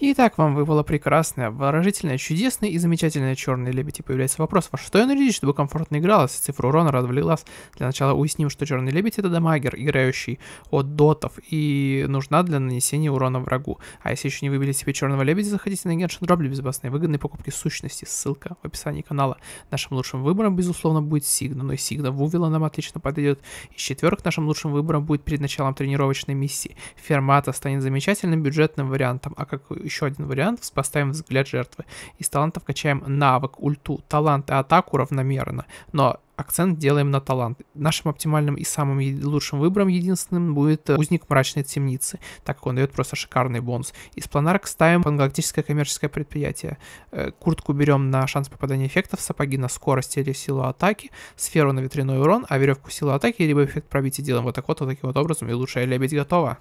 И так вам выпало прекрасное, выражительная, чудесное и замечательное черная лебедь. И появляется вопрос, во что я нарядить, чтобы комфортно игралась? Цифру урона радовали Для начала уясним, что черный лебедь это дамагер, играющий от дотов и нужна для нанесения урона врагу. А если еще не выбили себе черного лебедя, заходите на Genshin Drop для безопасной выгодной покупки сущности. Ссылка в описании канала. Нашим лучшим выбором, безусловно, будет Сигна, но и Сигна Вувила нам отлично подойдет. Из четверых нашим лучшим выбором будет перед началом тренировочной миссии. Фермата станет замечательным бюджетным вариантом, а как еще один вариант, поставим взгляд жертвы. Из талантов качаем навык, ульту, талант и атаку равномерно, но акцент делаем на талант. Нашим оптимальным и самым лучшим выбором единственным будет э, узник мрачной темницы, так как он дает просто шикарный бонус. Из планарок ставим пангалактическое коммерческое предприятие. Э, куртку берем на шанс попадания эффектов, сапоги на скорость или силу атаки, сферу на ветряной урон, а веревку силу атаки либо эффект пробития делаем вот так вот, вот таким вот образом, и лучшая лебедь готова.